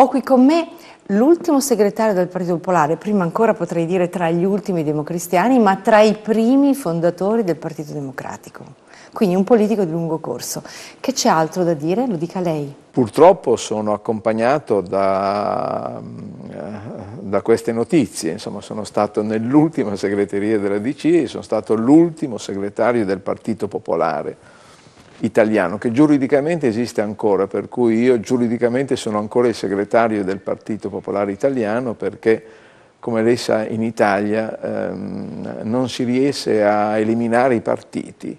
Ho qui con me l'ultimo segretario del Partito Popolare, prima ancora potrei dire tra gli ultimi democristiani, ma tra i primi fondatori del Partito Democratico. Quindi un politico di lungo corso. Che c'è altro da dire? Lo dica lei. Purtroppo sono accompagnato da, eh, da queste notizie, insomma sono stato nell'ultima segreteria della DC e sono stato l'ultimo segretario del Partito Popolare italiano, che giuridicamente esiste ancora, per cui io giuridicamente sono ancora il segretario del Partito Popolare Italiano perché, come lei sa, in Italia ehm, non si riesce a eliminare i partiti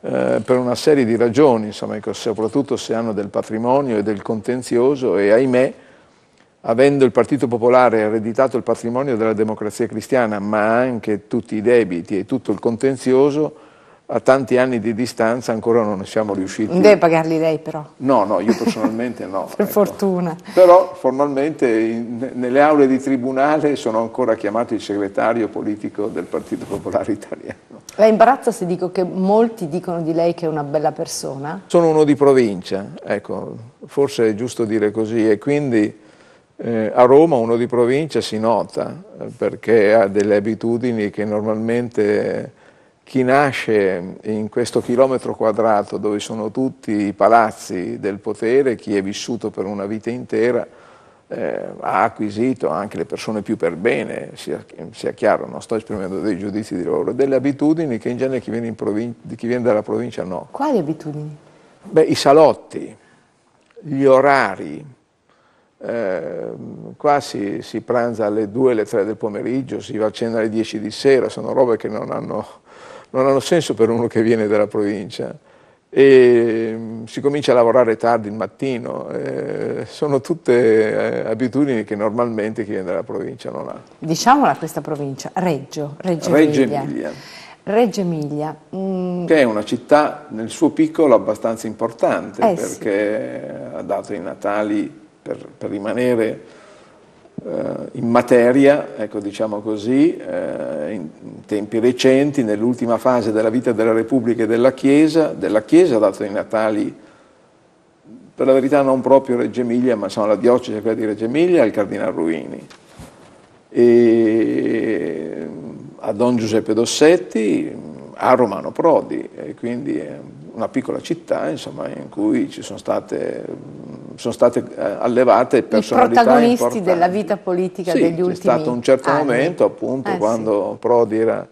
eh, per una serie di ragioni, insomma, ecco, soprattutto se hanno del patrimonio e del contenzioso e ahimè, avendo il Partito Popolare ereditato il patrimonio della democrazia cristiana, ma anche tutti i debiti e tutto il contenzioso, a tanti anni di distanza ancora non siamo riusciti. Non deve pagarli lei però. No, no, io personalmente no. per ecco. fortuna. Però formalmente in, nelle aule di tribunale sono ancora chiamato il segretario politico del Partito Popolare Italiano. La imbarazza se dico che molti dicono di lei che è una bella persona? Sono uno di provincia, ecco, forse è giusto dire così e quindi... Eh, a Roma uno di provincia si nota eh, perché ha delle abitudini che normalmente chi nasce in questo chilometro quadrato dove sono tutti i palazzi del potere, chi è vissuto per una vita intera, eh, ha acquisito anche le persone più per bene, sia, sia, chiaro, non sto esprimendo dei giudizi di loro, delle abitudini che in genere chi viene, in chi viene dalla provincia no. Quali abitudini? Beh, i salotti, gli orari, eh, qua si, si, pranza alle 2, alle 3 del pomeriggio, si va a cena alle 10 di sera, sono robe che non hanno non hanno senso per uno che viene dalla provincia. E mm, si comincia a lavorare tardi il mattino, eh, sono tutte eh, abitudini che normalmente chi viene dalla provincia non ha. Diciamola questa provincia, Reggio, Reggio, Reggio Emilia. Emilia. Reggio Emilia. Mm. Che è una città nel suo piccolo abbastanza importante eh, perché sì. ha dato i natali per, per rimanere eh, in materia, ecco, diciamo così, eh, in tempi recenti, nell'ultima fase della vita della Repubblica e della Chiesa, della Chiesa dato i natali, per la verità non proprio Reggio Emilia, ma insomma la diocesi quella di Reggio Emilia al Cardinal Ruini. E mm, a Don Giuseppe Dossetti, mm, a Romano Prodi, e quindi eh, una piccola città insomma, in cui ci sono state, mm, sono state eh, allevate personalità I protagonisti importanti. della vita politica sì, degli ultimi anni. c'è stato un certo anni. momento appunto eh, quando sì. Prodi era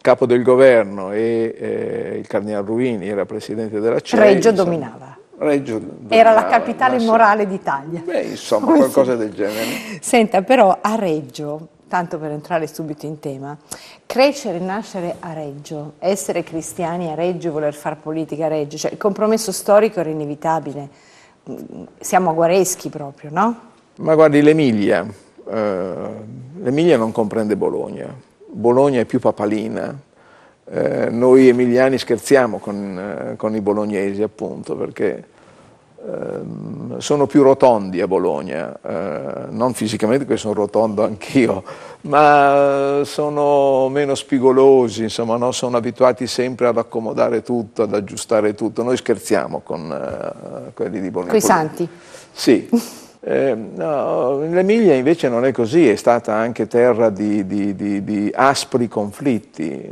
capo del governo e eh, il cardinale Ruini era presidente della CEI. Reggio insomma. dominava. Reggio Era la capitale morale d'Italia. Beh, insomma, qualcosa del genere. Senta, però a Reggio tanto per entrare subito in tema, crescere e nascere a Reggio, essere cristiani a Reggio, voler fare politica a Reggio, cioè il compromesso storico era inevitabile, mm, siamo a guareschi proprio, no? Ma guardi, l'Emilia, eh, l'Emilia non comprende Bologna, Bologna è più papalina, eh, noi emiliani scherziamo con, eh, con i bolognesi appunto perché Ehm, sono più rotondi a Bologna, eh, non fisicamente perché sono rotondo anch'io, ma sono meno spigolosi, insomma, no? sono abituati sempre ad accomodare tutto, ad aggiustare tutto. Noi scherziamo con eh, quelli di Bologna. Con i santi. Sì. Eh, no, L'Emilia invece non è così, è stata anche terra di, di, di, di aspri conflitti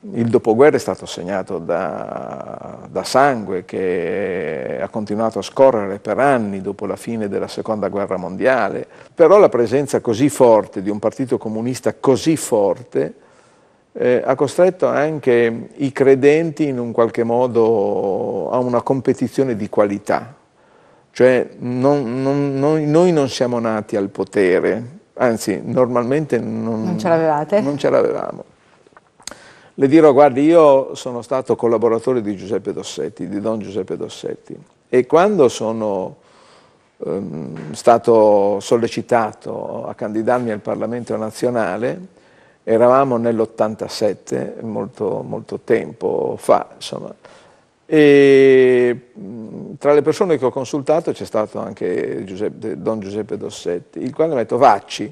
il dopoguerra è stato segnato da, da, sangue che ha continuato a scorrere per anni dopo la fine della seconda guerra mondiale, però la presenza così forte di un partito comunista così forte eh, ha costretto anche i credenti in un qualche modo a una competizione di qualità, cioè non, non, noi, noi non siamo nati al potere, anzi normalmente non, non ce l'avevamo. Le dirò, guardi, io sono stato collaboratore di Giuseppe Dossetti, di Don Giuseppe Dossetti, e quando sono ehm, stato sollecitato a candidarmi al Parlamento nazionale, eravamo nell'87, molto, molto tempo fa, insomma, e tra le persone che ho consultato c'è stato anche Giuseppe, Don Giuseppe Dossetti, il quale mi ha detto vacci,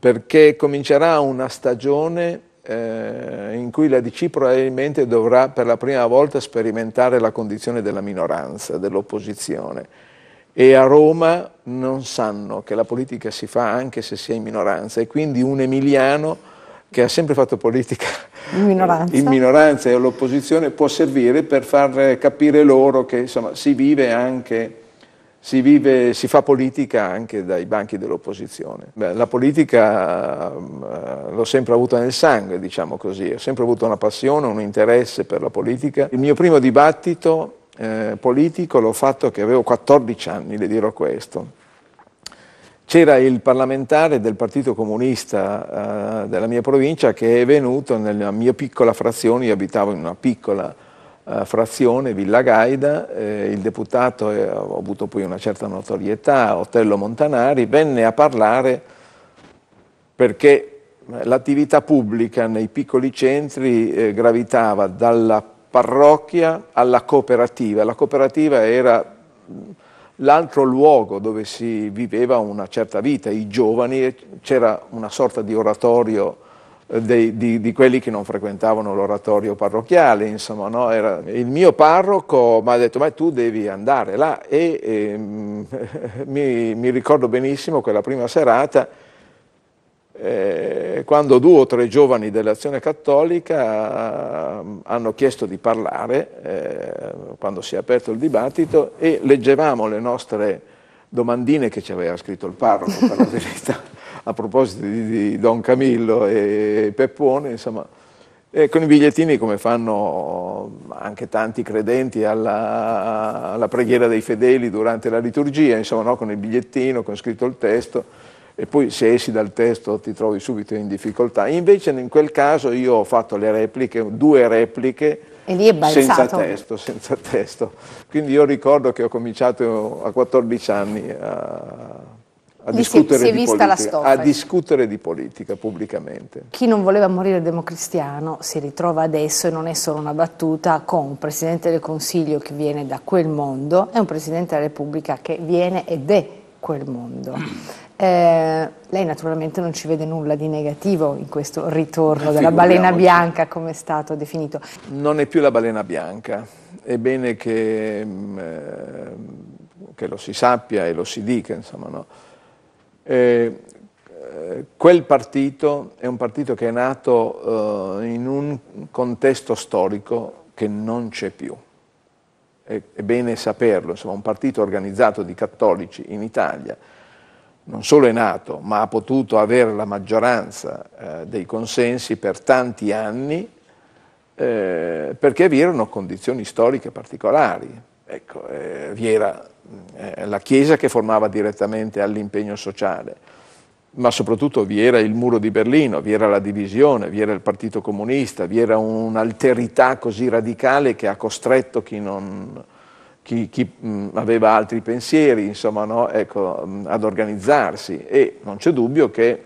perché comincerà una stagione eh, in cui la DC probabilmente dovrà per la prima volta sperimentare la condizione della minoranza, dell'opposizione. E a Roma non sanno che la politica si fa anche se si è in minoranza e quindi un emiliano che ha sempre fatto politica in minoranza, in minoranza e all'opposizione può servire per far capire loro che insomma, si vive anche si, vive, si, fa politica anche dai banchi dell'opposizione. Beh, la politica mh, ehm, l'ho sempre avuta nel sangue, diciamo così, ho sempre avuto una passione, un interesse per la politica. Il mio primo dibattito eh, politico l'ho fatto che avevo 14 anni, le dirò questo. C'era il parlamentare del Partito Comunista eh, della mia provincia che è venuto nella mia piccola frazione, io abitavo in una piccola eh, frazione Villa Gaida, eh, il deputato, eh, ho avuto poi una certa notorietà, Otello Montanari, venne a parlare perché l'attività pubblica nei piccoli centri eh, gravitava dalla parrocchia alla cooperativa. La cooperativa era mm, l'altro luogo dove si viveva una certa vita, i giovani, eh, c'era una sorta di oratorio dei, di, di, quelli che non frequentavano l'oratorio parrocchiale, insomma, no? Era, il mio parroco mi ha detto, ma tu devi andare là e, e ehm, mi, mi, ricordo benissimo quella prima serata eh, quando due o tre giovani dell'azione cattolica ehm, hanno chiesto di parlare, eh, quando si è aperto il dibattito, e leggevamo le nostre domandine che ci aveva scritto il parroco, per la verità. a proposito di, di Don Camillo e Peppone, insomma, e con i bigliettini come fanno anche tanti credenti alla, alla preghiera dei fedeli durante la liturgia, insomma, no? con il bigliettino, con scritto il testo, e poi se esci dal testo ti trovi subito in difficoltà. Invece in quel caso io ho fatto le repliche, due repliche, senza testo, senza testo. Quindi io ricordo che ho cominciato a 14 anni a a, discutere di, politica, a discutere di politica pubblicamente. Chi non voleva morire democristiano si ritrova adesso, e non è solo una battuta, con un Presidente del Consiglio che viene da quel mondo e un Presidente della Repubblica che viene ed è quel mondo. Eh, lei naturalmente non ci vede nulla di negativo in questo ritorno della balena bianca, come è stato definito. Non è più la balena bianca, è bene che, mm, eh, che lo si sappia e lo si dica, insomma, no? Eh, quel partito è un partito che è nato eh, in un contesto storico che non c'è più. È, è bene saperlo, insomma, un partito organizzato di cattolici in Italia non solo è nato, ma ha potuto avere la maggioranza eh, dei consensi per tanti anni eh, perché vi erano condizioni storiche particolari. Ecco, eh, vi era eh, eh, la Chiesa che formava direttamente all'impegno sociale, ma soprattutto vi era il muro di Berlino, vi era la divisione, vi era il Partito Comunista, vi era un'alterità così radicale che ha costretto chi, non, chi, chi mh, aveva altri pensieri insomma, no? ecco, mh, ad organizzarsi e non c'è dubbio che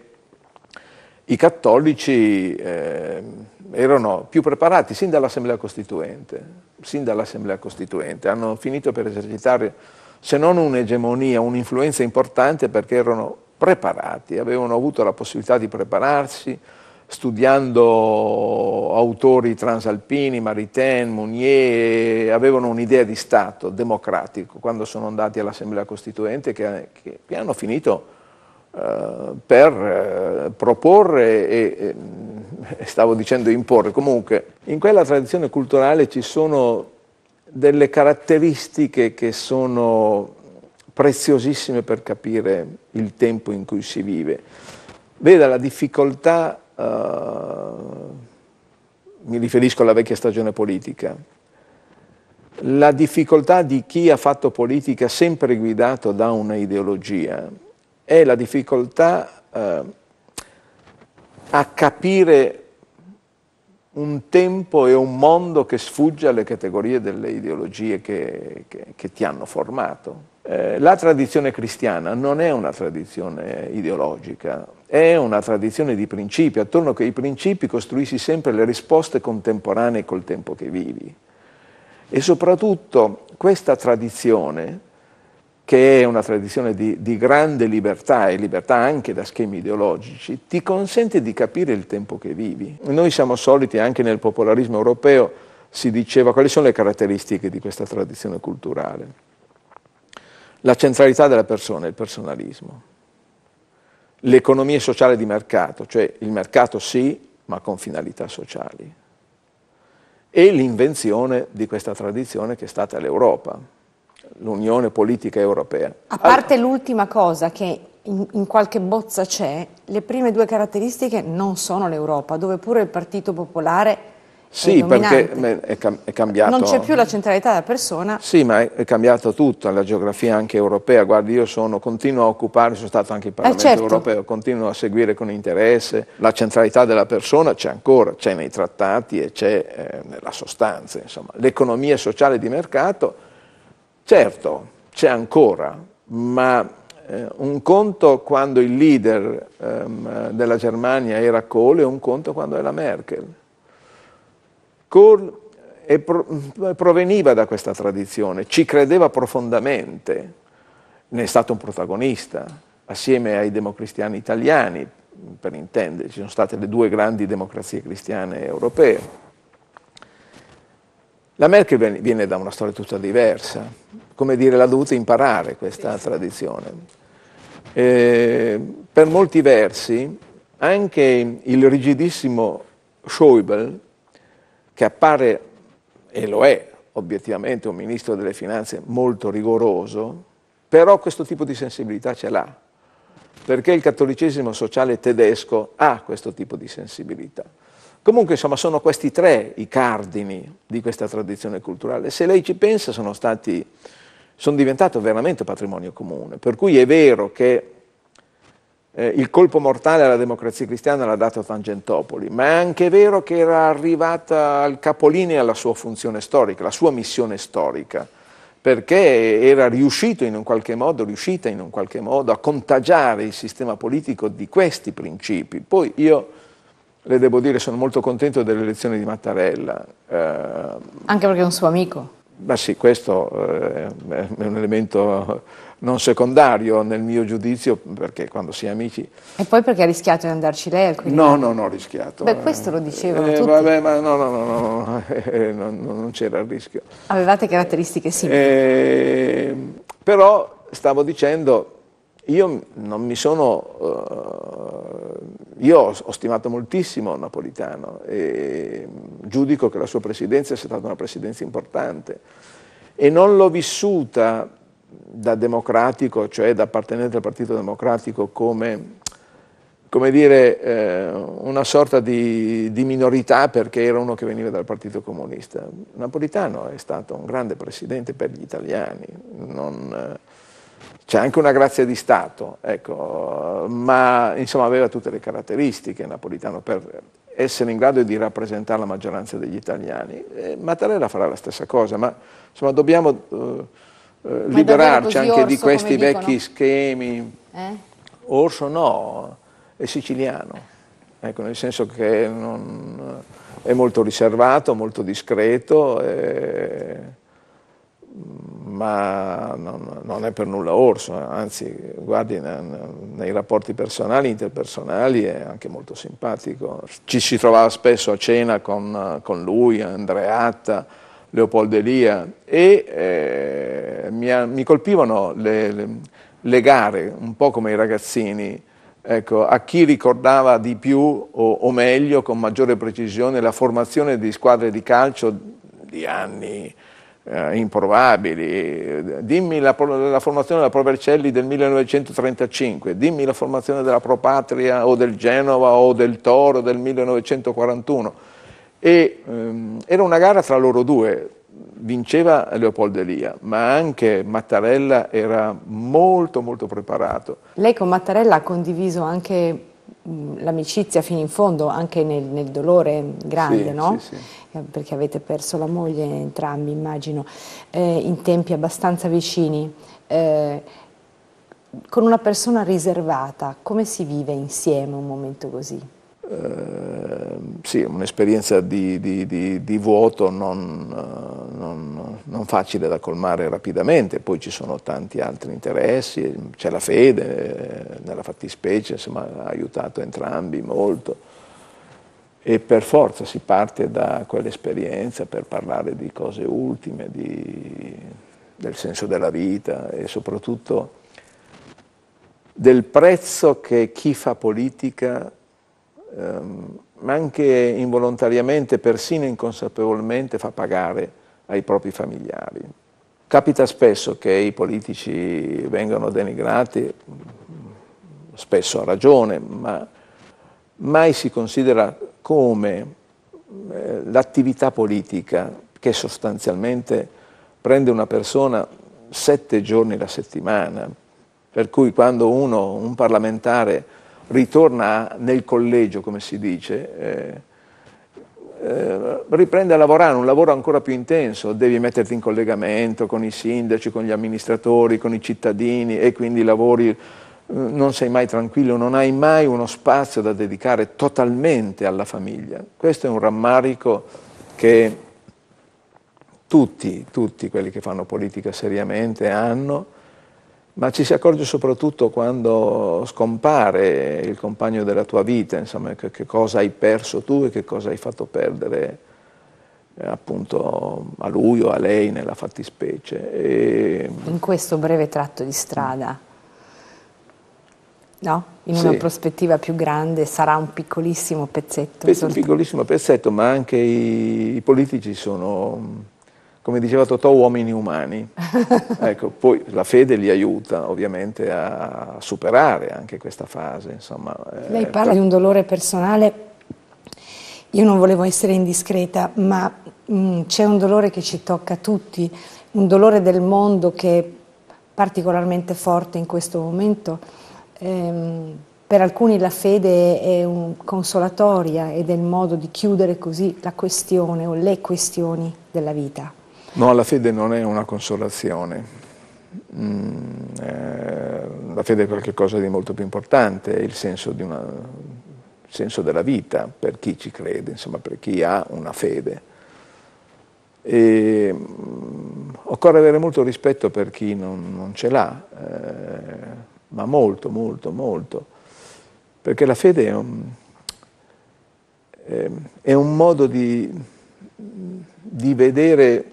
i cattolici eh, erano più preparati sin dall'Assemblea Costituente, sin dall'Assemblea Costituente, hanno finito per esercitare se non un'egemonia, un'influenza importante perché erano preparati, avevano avuto la possibilità di prepararsi studiando autori transalpini, Maritain, Mounier, avevano un'idea di Stato democratico quando sono andati all'Assemblea Costituente che, che, che hanno finito eh, per eh, proporre e, e, stavo dicendo imporre. Comunque, in quella tradizione culturale ci sono delle caratteristiche che sono preziosissime per capire il tempo in cui si vive. Veda la difficoltà, eh, mi riferisco alla vecchia stagione politica, la difficoltà di chi ha fatto politica sempre guidato da una ideologia è la difficoltà eh, a capire un tempo e un mondo che sfugge alle categorie delle ideologie che, che, che ti hanno formato. Eh, la tradizione cristiana non è una tradizione ideologica, è una tradizione di principi, attorno a ai principi costruisci sempre le risposte contemporanee col tempo che vivi. E soprattutto questa tradizione che è una tradizione di, di, grande libertà e libertà anche da schemi ideologici, ti consente di capire il tempo che vivi. Noi siamo soliti, anche nel popolarismo europeo, si diceva quali sono le caratteristiche di questa tradizione culturale. La centralità della persona, il personalismo. L'economia sociale di mercato, cioè il mercato sì, ma con finalità sociali. E l'invenzione di questa tradizione che è stata l'Europa l'unione politica europea. A parte allora, l'ultima cosa che in, in, qualche bozza c'è, le prime due caratteristiche non sono l'Europa, dove pure il Partito Popolare sì, è perché è, è, cambiato. Non c'è più la centralità della persona. Sì, ma è, è cambiata tutta la geografia anche europea. Guardi, io sono, continuo a occuparmi, sono stato anche in eh, Parlamento eh, certo. europeo, continuo a seguire con interesse. La centralità della persona c'è ancora, c'è nei trattati e c'è eh, nella sostanza. Insomma. L'economia sociale di mercato Certo, c'è ancora, ma eh, un conto quando il leader ehm, della Germania era Kohl e un conto quando era Merkel. Kohl pro proveniva da questa tradizione, ci credeva profondamente, ne è stato un protagonista, assieme ai democristiani italiani, per intenderci, sono state le due grandi democrazie cristiane europee la Merkel viene da una storia tutta diversa, come dire, l'ha dovuta imparare questa tradizione. E eh, per molti versi anche il rigidissimo Schäuble, che appare, e lo è obiettivamente, un ministro delle finanze molto rigoroso, però questo tipo di sensibilità ce l'ha, perché il cattolicesimo sociale tedesco ha questo tipo di sensibilità. Comunque, insomma, sono questi tre i cardini di questa tradizione culturale. Se lei ci pensa, sono stati, sono diventato veramente patrimonio comune. Per cui è vero che eh, il colpo mortale alla democrazia cristiana l'ha dato Tangentopoli, ma è anche vero che era arrivata al capolinea la sua funzione storica, la sua missione storica, perché era riuscito in un qualche modo, riuscita in un qualche modo a contagiare il sistema politico di questi principi. Poi io le devo dire sono molto contento delle elezioni di Mattarella. Eh, Anche perché è un suo amico. Ma sì, questo eh, è un elemento non secondario nel mio giudizio, perché quando si è amici... E poi perché ha rischiato di andarci lei al Quirinale? No, no, no, ho rischiato. Beh, questo lo eh, dicevano eh, tutti. Vabbè, ma no, no, no, no, eh, non, non c'era il rischio. Avevate caratteristiche simili. però, stavo dicendo, io non mi sono, eh, io ho stimato moltissimo Napolitano e giudico che la sua presidenza sia stata una presidenza importante e non l'ho vissuta da democratico, cioè da appartenente al Partito Democratico come, come dire, eh, una sorta di, di minorità perché era uno che veniva dal Partito Comunista. Napolitano è stato un grande presidente per gli italiani, non... Eh, c'è anche una grazia di Stato, ecco, ma insomma aveva tutte le caratteristiche Napolitano per essere in grado di rappresentare la maggioranza degli italiani. E eh, Mattarella farà la stessa cosa, ma insomma dobbiamo eh, eh liberarci anche orso, di questi vecchi schemi. Eh? Orso no, è siciliano, ecco, nel senso che non, è molto riservato, molto discreto. Eh, ma non, non, è per nulla orso, anzi guardi nei rapporti personali, interpersonali è anche molto simpatico. Ci si trovava spesso a cena con, con lui, Andreatta, Leopoldo Elia e eh, mi, mi, colpivano le, le, le, gare, un po' come i ragazzini, ecco, a chi ricordava di più o, o meglio, con maggiore precisione, la formazione di squadre di calcio di anni eh, improbabili, dimmi la, la, formazione della Pro Vercelli del 1935, dimmi la formazione della Pro Patria o del Genova o del Toro del 1941. E, ehm, era una gara tra loro due, vinceva Leopoldo Elia, ma anche Mattarella era molto molto preparato. Lei con Mattarella ha condiviso anche l'amicizia fino in fondo, anche nel, nel dolore grande, sì, no? Sì, sì. Eh, perché avete perso la moglie entrambi, immagino, eh, in tempi abbastanza vicini. Eh, con una persona riservata, come si vive insieme un momento così? Ehm, sì, un'esperienza di, di, di, di vuoto non, eh, non, non, facile da colmare rapidamente, poi ci sono tanti altri interessi, c'è la fede nella fattispecie, insomma ha aiutato entrambi molto e per forza si parte da quell'esperienza per parlare di cose ultime, del senso della vita e soprattutto del prezzo che chi fa politica Ehm, ma anche involontariamente, persino inconsapevolmente, fa pagare ai propri familiari. Capita spesso che i politici vengano denigrati, spesso a ragione, ma mai si considera come eh, l'attività politica che sostanzialmente prende una persona sette giorni la settimana, per cui quando uno, un parlamentare, ritorna nel collegio, come si dice, eh, eh, riprende a lavorare, un lavoro ancora più intenso, devi metterti in collegamento con i sindaci, con gli amministratori, con i cittadini e quindi lavori, eh, non sei mai tranquillo, non hai mai uno spazio da dedicare totalmente alla famiglia. Questo è un rammarico che tutti, tutti quelli che fanno politica seriamente hanno ma ci si accorge soprattutto quando scompare il compagno della tua vita, insomma, che, che cosa hai perso tu e che cosa hai fatto perdere eh, appunto a lui o a lei nella fattispecie. E... In questo breve tratto di strada, no? In sì. una prospettiva più grande sarà un piccolissimo pezzetto. Pe un piccolissimo pezzetto, ma anche i, i politici sono come diceva Totò, uomini umani. ecco, poi la fede li aiuta ovviamente a superare anche questa fase. Insomma, eh, Lei parla di un dolore personale, io non volevo essere indiscreta, ma mh, mm, c'è un dolore che ci tocca a tutti, un dolore del mondo che è particolarmente forte in questo momento. Ehm, per alcuni la fede è consolatoria ed è il modo di chiudere così la questione o le questioni della vita. No, la fede non è una consolazione. Mm, eh, la fede è qualcosa di molto più importante, è il senso, una, senso della vita per chi ci crede, insomma, per chi ha una fede. E, mm, occorre avere molto rispetto per chi non, non ce l'ha, eh, ma molto, molto, molto, perché la fede è un, è, eh, è un modo di, di vedere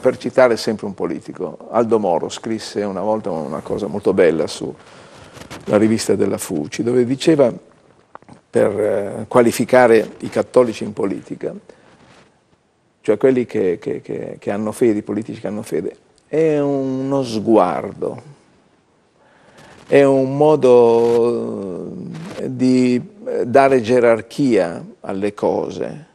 per citare sempre un politico, Aldo Moro scrisse una volta una cosa molto bella sulla rivista della Fuci, dove diceva, per eh, qualificare i cattolici in politica, cioè quelli che, che, che, che hanno fede, i politici che hanno fede, è uno sguardo, è un modo eh, di eh, dare gerarchia alle cose.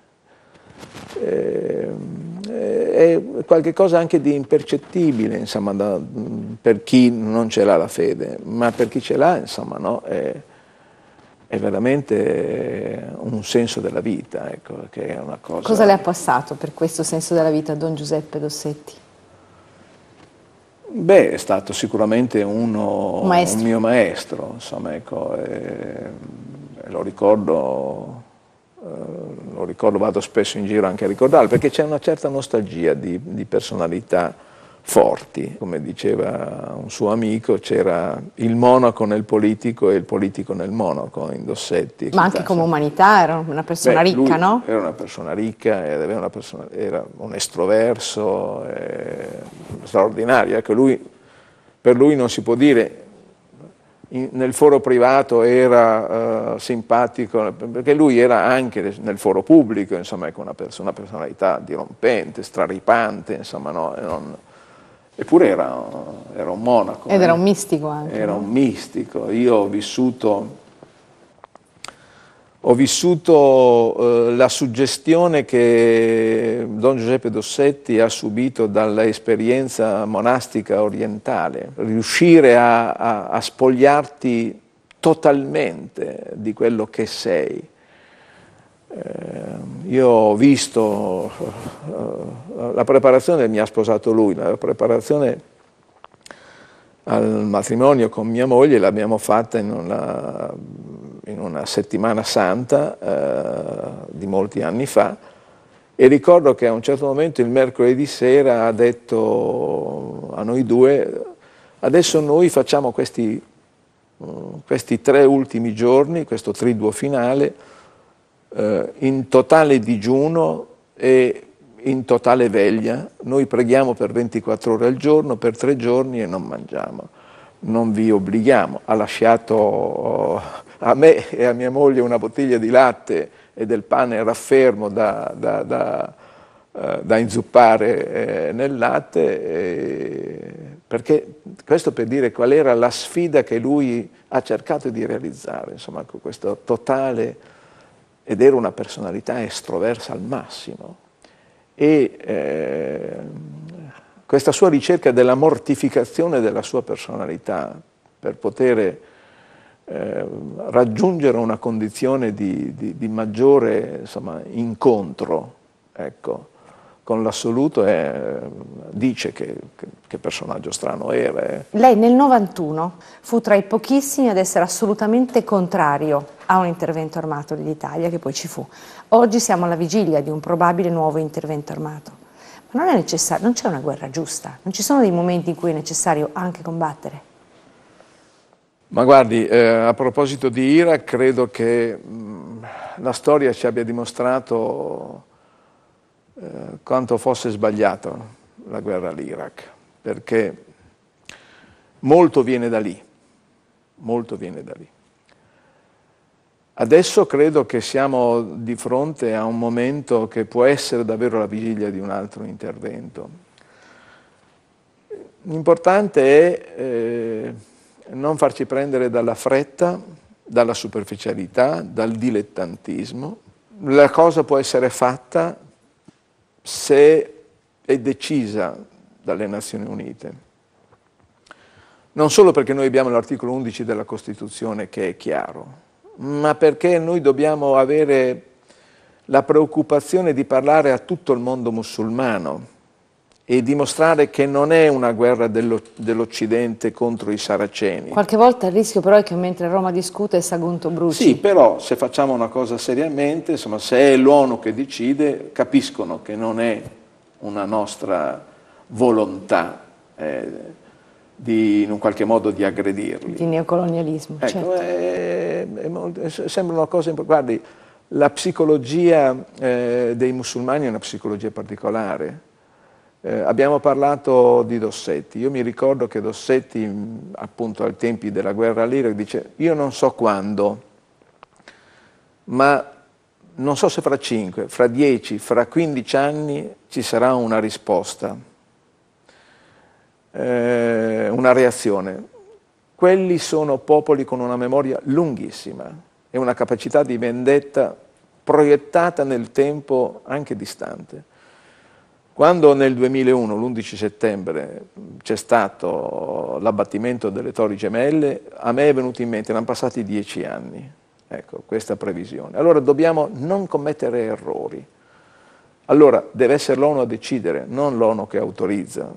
Eh, eh, è qualcosa anche di impercettibile insomma, da, per chi non ce l'ha la fede, ma per chi ce l'ha insomma, no, è, è, veramente un senso della vita. Ecco, cosa... cosa le ha passato per questo senso della vita Don Giuseppe Dossetti? Beh, è stato sicuramente uno, un mio maestro, insomma, ecco, eh, lo ricordo eh, lo ricordo, vado spesso in giro anche a ricordarlo, perché c'è una certa nostalgia di, di personalità forti. Come diceva un suo amico, c'era il monaco nel politico e il politico nel monaco, in Dossetti. Ma anche come umanità, era una persona Beh, ricca, no? Era una persona ricca, era, una persona, era un estroverso eh, straordinario. Ecco, lui, per lui non si può dire in, nel foro privato era eh, simpatico, perché lui era anche nel foro pubblico, insomma, ecco, una, persona, una personalità dirompente, straripante, insomma, no? Non, eppure era, era, un monaco. Ed eh? era un mistico anche. Era no? un mistico. Io ho vissuto ho vissuto eh, la suggestione che Don Giuseppe Dossetti ha subito dall'esperienza monastica orientale. Riuscire a, a, a spogliarti totalmente di quello che sei. Eh, io ho visto eh, la preparazione, mi ha sposato lui, la preparazione al matrimonio con mia moglie l'abbiamo fatta in una in una settimana santa eh, di molti anni fa e ricordo che a un certo momento il mercoledì sera ha detto a noi due adesso noi facciamo questi, mm, questi tre ultimi giorni, questo triduo finale, eh, in totale digiuno e in totale veglia, noi preghiamo per 24 ore al giorno, per tre giorni e non mangiamo non vi obblighiamo. Ha lasciato a me e a mia moglie una bottiglia di latte e del pane raffermo da, da, da, eh, da inzuppare eh, nel latte, eh, perché questo per dire qual era la sfida che lui ha cercato di realizzare, insomma, con questo totale, ed era una personalità estroversa al massimo. E questa sua ricerca della mortificazione della sua personalità per poter Ehm, raggiungere una condizione di, di, di maggiore insomma, incontro ecco, con l'assoluto è, dice che, che, che, personaggio strano era. Eh. Lei nel 91 fu tra i pochissimi ad essere assolutamente contrario a un intervento armato dell'Italia che poi ci fu. Oggi siamo alla vigilia di un probabile nuovo intervento armato. Ma non, non c'è una guerra giusta, non ci sono dei momenti in cui è necessario anche combattere. Ma guardi, eh, a proposito di Iraq, credo che mh, mm, la storia ci abbia dimostrato eh, quanto fosse sbagliata la guerra all'Iraq, perché molto viene da lì, molto viene da lì. Adesso credo che siamo di fronte a un momento che può essere davvero la vigilia di un altro intervento. L'importante è... Eh, non farci prendere dalla fretta, dalla superficialità, dal dilettantismo. La cosa può essere fatta se è decisa dalle Nazioni Unite. Non solo perché noi abbiamo l'articolo 11 della Costituzione che è chiaro, ma perché noi dobbiamo avere la preoccupazione di parlare a tutto il mondo musulmano e dimostrare che non è una guerra dell'Occidente contro i saraceni. Qualche volta il rischio però è che mentre Roma discute Sagunto bruci. Sì, però se facciamo una cosa seriamente, insomma, se è l'ONU che decide, capiscono che non è una nostra volontà eh, di, in un qualche modo di aggredirli. Di neocolonialismo, ecco, certo. è, eh, è, eh, è, eh, sembra una cosa importante. Guardi, la psicologia eh, dei musulmani è una psicologia particolare eh, abbiamo parlato di Dossetti, io mi ricordo che Dossetti mm, appunto ai tempi della guerra all'Iraq dice io non so quando, ma non so se fra 5, fra 10, fra 15 anni ci sarà una risposta, eh, una reazione. Quelli sono popoli con una memoria lunghissima e una capacità di vendetta proiettata nel tempo anche distante. Quando nel 2001, l'11 settembre, c'è stato l'abbattimento delle Torri Gemelle, a me è venuto in mente, erano passati dieci anni, ecco, questa previsione. Allora dobbiamo non commettere errori. Allora deve essere l'ONU a decidere, non l'ONU che autorizza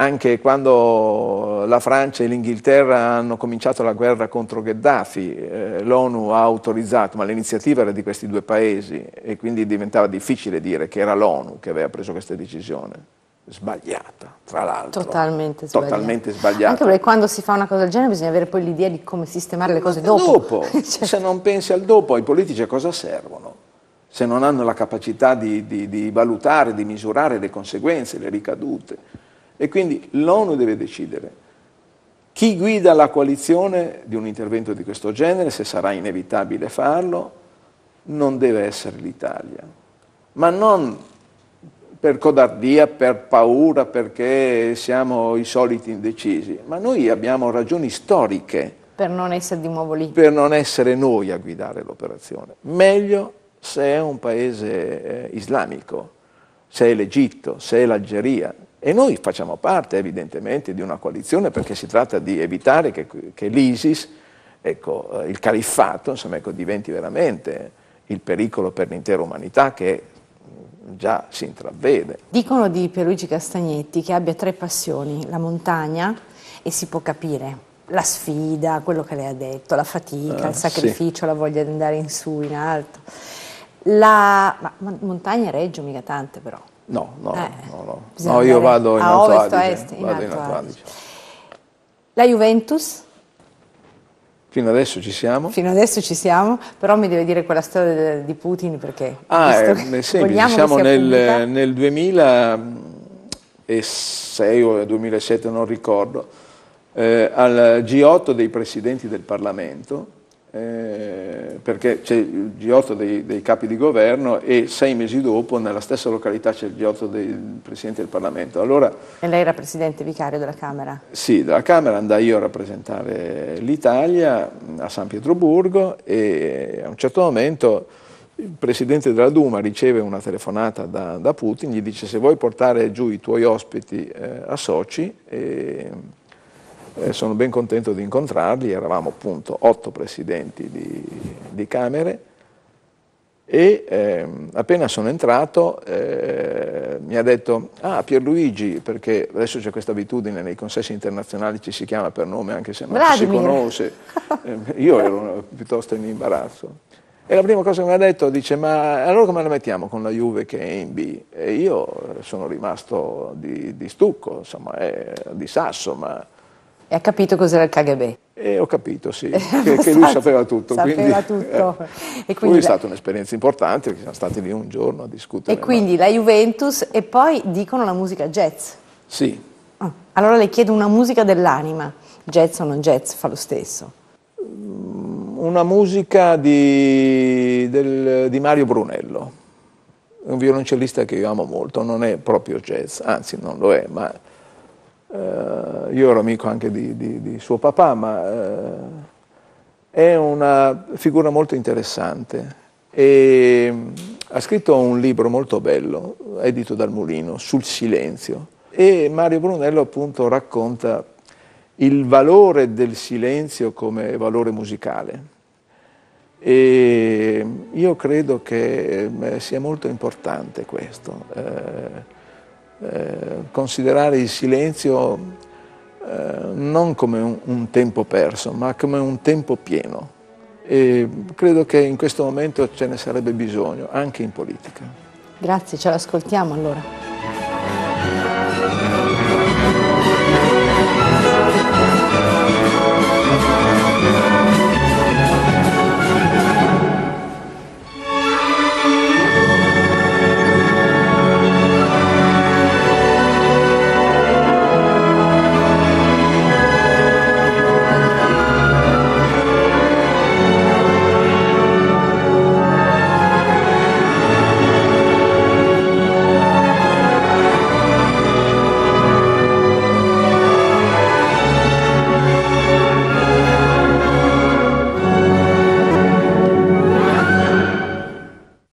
anche quando la Francia e l'Inghilterra hanno cominciato la guerra contro Gheddafi, eh, l'ONU ha autorizzato, ma l'iniziativa era di questi due paesi e quindi diventava difficile dire che era l'ONU che aveva preso questa decisione. Sbagliata, tra l'altro. Totalmente sbagliata. Totalmente sbagliata. Anche perché quando si fa una cosa del genere bisogna avere poi l'idea di come sistemare le cose dopo. Dopo, cioè. se non pensi al dopo, ai politici a cosa servono? Se non hanno la capacità di, di, di valutare, di misurare le conseguenze, le ricadute. E quindi l'ONU deve decidere chi guida la coalizione di un intervento di questo genere, se sarà inevitabile farlo, non deve essere l'Italia. Ma non per codardia, per paura, perché siamo i soliti indecisi, ma noi abbiamo ragioni storiche. Per non essere di nuovo lì. Per non essere noi a guidare l'operazione. Meglio se è un paese eh, islamico, se è l'Egitto, se è l'Algeria, e noi facciamo parte evidentemente di una coalizione perché si tratta di evitare che, che l'ISIS, ecco, eh, il califfato, insomma, ecco, diventi veramente il pericolo per l'intera umanità che già si intravede. Dicono di Pierluigi Castagnetti che abbia tre passioni, la montagna e si può capire, la sfida, quello che lei ha detto, la fatica, ah, il sacrificio, sì. la voglia di andare in su, in alto. La ma, montagna e Reggio mica tante però. No, no, eh, no, no. no, io vado in Alto ovest, Adige, est, in vado in Alto Adige. La Juventus? Fino adesso ci siamo. Fino adesso ci siamo, però mi deve dire quella storia di Putin perché... Ah, è, è eh, semplice, siamo diciamo nel, nel 2006 o 2007, non ricordo, eh, al G8 dei presidenti del Parlamento, eh, perché c'è il G8 dei, dei, capi di governo e sei mesi dopo nella stessa località c'è il G8 del Presidente del Parlamento. Allora, e lei era Presidente vicario della Camera? Sì, della Camera andai io a rappresentare l'Italia a San Pietroburgo e eh, a un certo momento il Presidente della Duma riceve una telefonata da, da Putin, gli dice se vuoi portare giù i tuoi ospiti eh, a Sochi... Eh, eh, sono ben contento di incontrarli, eravamo appunto otto presidenti di, di Camere e ehm, appena sono entrato eh, mi ha detto ah Pierluigi, perché adesso c'è questa abitudine nei consessi internazionali ci si chiama per nome anche se non si conosce, eh, io ero piuttosto in imbarazzo. E la prima cosa che mi ha detto dice ma allora come la mettiamo con la Juve che è in B? E io eh, sono rimasto di, di stucco, insomma, eh, di sasso, ma e ha capito cos'era il KGB. E eh, ho capito, sì, che, che, lui sapeva tutto. Sapeva quindi, tutto. Eh, e quindi è stata un'esperienza importante, perché siamo stati lì un giorno a discutere. E quindi ma... la Juventus e poi dicono la musica jazz. Sì. Ah, allora le chiedo una musica dell'anima, jazz o non jazz, fa lo stesso. Mm, una musica di, del, di Mario Brunello, un violoncellista che io amo molto, non è proprio jazz, anzi non lo è, ma eh, io ero amico anche di, di, di suo papà, ma eh, è una figura molto interessante e mm, ha scritto un libro molto bello, edito dal Mulino, sul silenzio e Mario Brunello appunto racconta il valore del silenzio come valore musicale. E mm, io credo che eh, sia molto importante questo. Eh, eh, considerare il silenzio eh, non come un, tempo perso, ma come un tempo pieno. E credo che in questo momento ce ne sarebbe bisogno, anche in politica. Grazie, ce l'ascoltiamo allora.